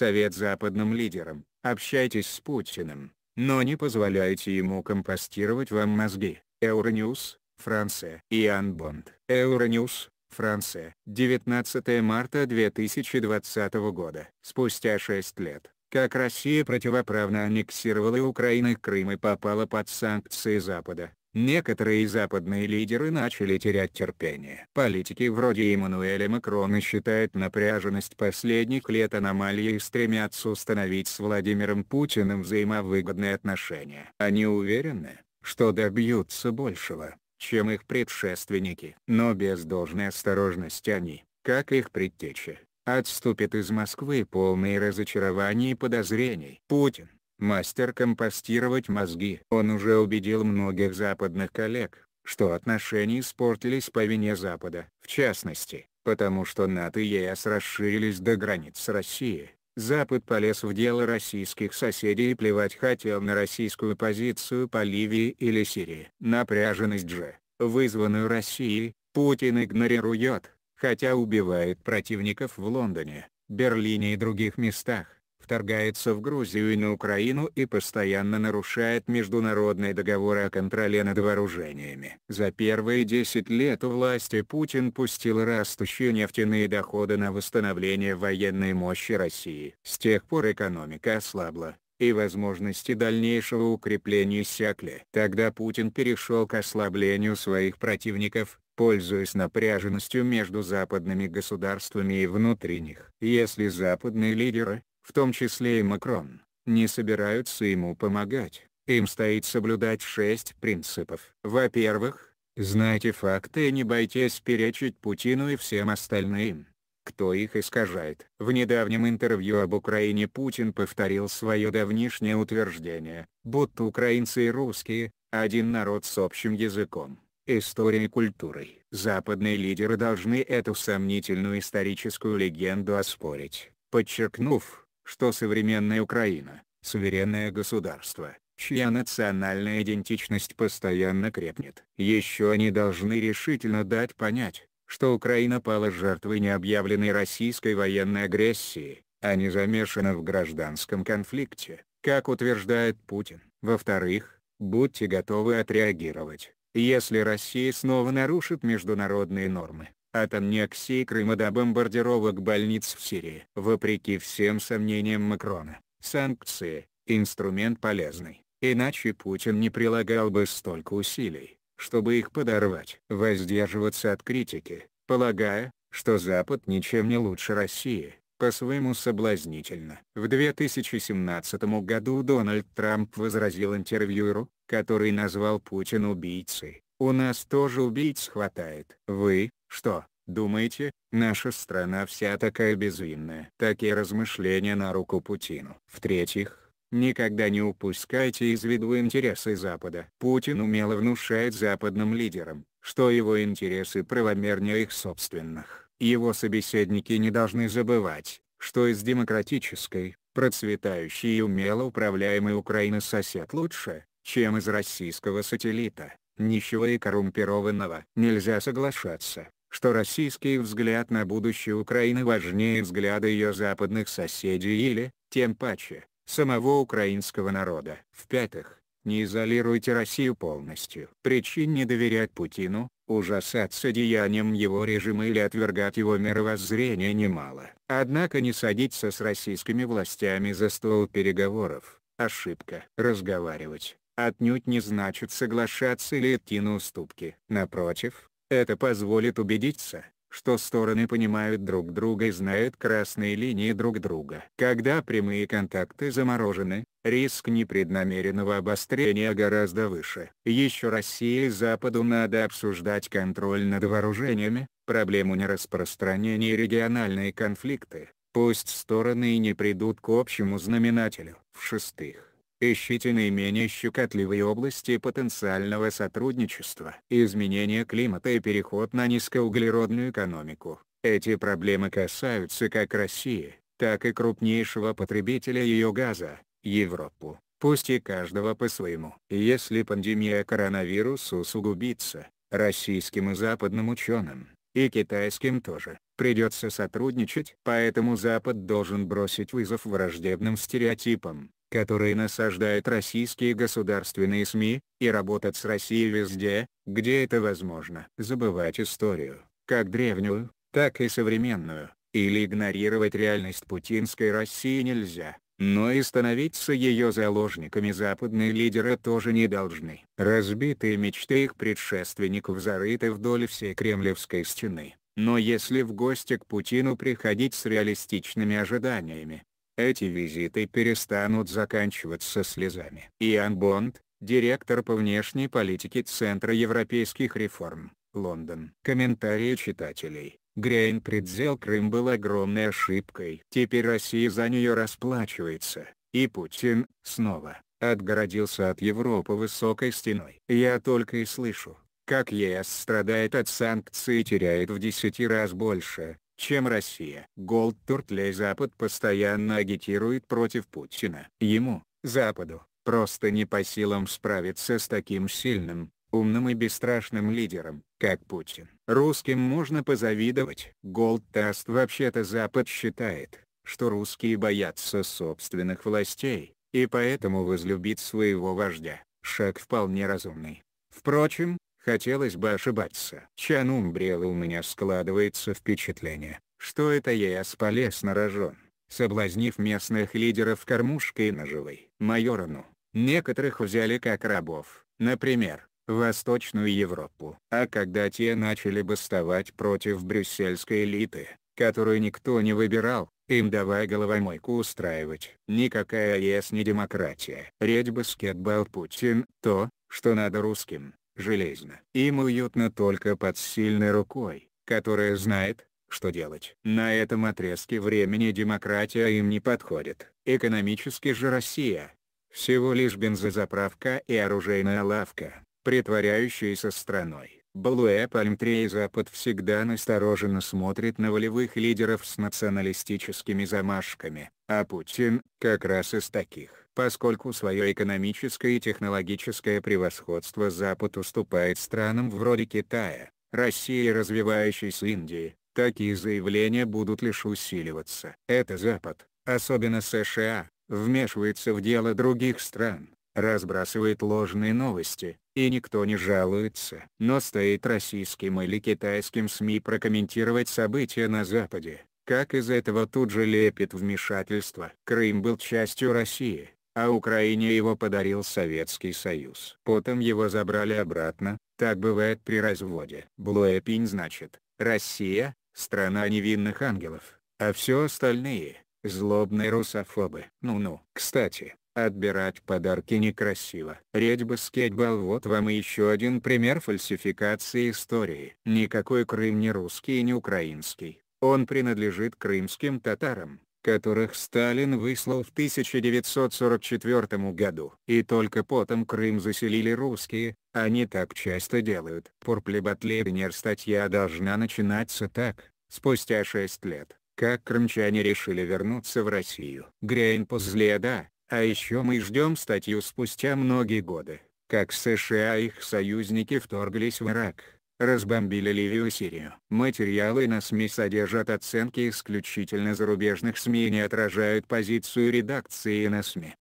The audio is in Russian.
совет западным лидерам, общайтесь с Путиным, но не позволяйте ему компостировать вам мозги. Euronews, Франция. Иоанн Бонд. Euronews, Франция. 19 марта 2020 года. Спустя 6 лет, как Россия противоправно аннексировала Украину и Крым и попала под санкции Запада, Некоторые западные лидеры начали терять терпение. Политики вроде Эммануэля Макрона считают напряженность последних лет аномалией и стремятся установить с Владимиром Путиным взаимовыгодные отношения. Они уверены, что добьются большего, чем их предшественники. Но без должной осторожности они, как их предтечи, отступят из Москвы полные разочарования и подозрений. Путин мастер компостировать мозги. Он уже убедил многих западных коллег, что отношения испортились по вине Запада. В частности, потому что НАТО и ЕС расширились до границ с Россией. Запад полез в дело российских соседей и плевать хотел на российскую позицию по Ливии или Сирии. Напряженность же, вызванную Россией, Путин игнорирует, хотя убивает противников в Лондоне, Берлине и других местах вторгается в Грузию и на Украину и постоянно нарушает международные договоры о контроле над вооружениями. За первые 10 лет у власти Путин пустил растущие нефтяные доходы на восстановление военной мощи России. С тех пор экономика ослабла, и возможности дальнейшего укрепления иссякли. Тогда Путин перешел к ослаблению своих противников, пользуясь напряженностью между западными государствами и внутренних. Если западные лидеры, в том числе и Макрон, не собираются ему помогать. Им стоит соблюдать шесть принципов. Во-первых, знайте факты и не бойтесь перечить Путину и всем остальным, кто их искажает. В недавнем интервью об Украине Путин повторил свое давнишнее утверждение, будто украинцы и русские – один народ с общим языком, историей и культурой. Западные лидеры должны эту сомнительную историческую легенду оспорить, подчеркнув, что современная Украина – суверенное государство, чья национальная идентичность постоянно крепнет. Еще они должны решительно дать понять, что Украина пала жертвой необъявленной российской военной агрессии, а не замешана в гражданском конфликте, как утверждает Путин. Во-вторых, будьте готовы отреагировать, если Россия снова нарушит международные нормы от аннексии Крыма до бомбардировок больниц в Сирии. Вопреки всем сомнениям Макрона, санкции – инструмент полезный, иначе Путин не прилагал бы столько усилий, чтобы их подорвать. Воздерживаться от критики, полагая, что Запад ничем не лучше России, по-своему соблазнительно. В 2017 году Дональд Трамп возразил интервьюеру, который назвал Путин убийцей. У нас тоже убийц хватает. Вы, что, думаете, наша страна вся такая безвинная? Такие размышления на руку Путину. В-третьих, Никогда не упускайте из виду интересы Запада. Путин умело внушает западным лидерам, что его интересы правомернее их собственных. Его собеседники не должны забывать, что из демократической, процветающей и умело управляемой Украины сосед лучше, чем из российского сателлита, нищего и коррумпированного. Нельзя соглашаться, что российский взгляд на будущее Украины важнее взгляда ее западных соседей или, тем паче, самого украинского народа. В-пятых, не изолируйте Россию полностью. Причин не доверять Путину, ужасаться деяниям его режима или отвергать его мировоззрение немало. Однако не садиться с российскими властями за стол переговоров – ошибка. Разговаривать отнюдь не значит соглашаться или идти на уступки. Напротив, это позволит убедиться, что стороны понимают друг друга и знают красные линии друг друга. Когда прямые контакты заморожены, риск непреднамеренного обострения гораздо выше. Еще России и Западу надо обсуждать контроль над вооружениями, проблему нераспространения и региональные конфликты, пусть стороны и не придут к общему знаменателю. В-шестых, Ищите наименее щекотливые области потенциального сотрудничества. Изменение климата и переход на низкоуглеродную экономику. Эти проблемы касаются как России, так и крупнейшего потребителя ее газа, Европу пусть и каждого по-своему. Если пандемия коронавируса усугубится, российским и западным ученым, и китайским тоже, придется сотрудничать. Поэтому Запад должен бросить вызов враждебным стереотипам, которые насаждают российские государственные СМИ, и работать с Россией везде, где это возможно. Забывать историю, как древнюю, так и современную, или игнорировать реальность путинской России нельзя, но и становиться ее заложниками западные лидеры тоже не должны. Разбитые мечты их предшественников зарыты вдоль всей кремлевской стены. Но если в гости к Путину приходить с реалистичными ожиданиями, эти визиты перестанут заканчиваться слезами. Иоанн Бонд, директор по внешней политике Центра европейских реформ, Лондон. Комментарии читателей. Грейн предзел Крым был огромной ошибкой. Теперь Россия за нее расплачивается, и Путин, снова, отгородился от Европы высокой стеной. Я только и слышу, как ЕС страдает от санкций и теряет в десяти раз больше, чем Россия. Голд Туртлей Запад постоянно агитирует против Путина. Ему, Западу, просто не по силам справиться с таким сильным, умным и бесстрашным лидером, как Путин. Русским можно позавидовать. Голд Таст вообще-то Запад считает, что русские боятся собственных властей, и поэтому возлюбить своего вождя. Шаг вполне разумный. Впрочем, Хотелось бы ошибаться. Чанун брел у меня складывается впечатление, что это я полез на рожон, соблазнив местных лидеров кормушкой наживой. Майорану. Некоторых взяли как рабов, например, Восточную Европу. А когда те начали бастовать против брюссельской элиты, которую никто не выбирал, им давай головомойку устраивать. Никакая ЕС не демократия. Редь баскетбол Путин, то, что надо русским железно. Им уютно только под сильной рукой, которая знает, что делать. На этом отрезке времени демократия им не подходит. Экономически же Россия – всего лишь бензозаправка и оружейная лавка, притворяющаяся страной. Балуэ Пальмтрей Запад всегда настороженно смотрит на волевых лидеров с националистическими замашками, а Путин – как раз из таких. Поскольку свое экономическое и технологическое превосходство Запад уступает странам вроде Китая, России и развивающейся Индии, такие заявления будут лишь усиливаться. Это Запад, особенно США, вмешивается в дело других стран, разбрасывает ложные новости, и никто не жалуется. Но стоит российским или китайским СМИ прокомментировать события на Западе, как из этого тут же лепит вмешательство. Крым был частью России, а Украине его подарил Советский Союз. Потом его забрали обратно, так бывает при разводе. Блуэпинь значит, Россия, страна невинных ангелов, а все остальные – злобные русофобы. Ну-ну. Кстати, Отбирать подарки некрасиво. Редьба скетбал вот вам и еще один пример фальсификации истории. Никакой Крым не русский и не украинский. Он принадлежит крымским татарам которых Сталин выслал в 1944 году. И только потом Крым заселили русские, они так часто делают. Порплеботлебнер статья должна начинаться так, спустя 6 лет, как крымчане решили вернуться в Россию. Грейн Позледа, а еще мы ждем статью спустя многие годы, как США и их союзники вторглись в Ирак, разбомбили Ливию и Сирию. Материалы на СМИ содержат оценки исключительно зарубежных СМИ и не отражают позицию редакции на СМИ.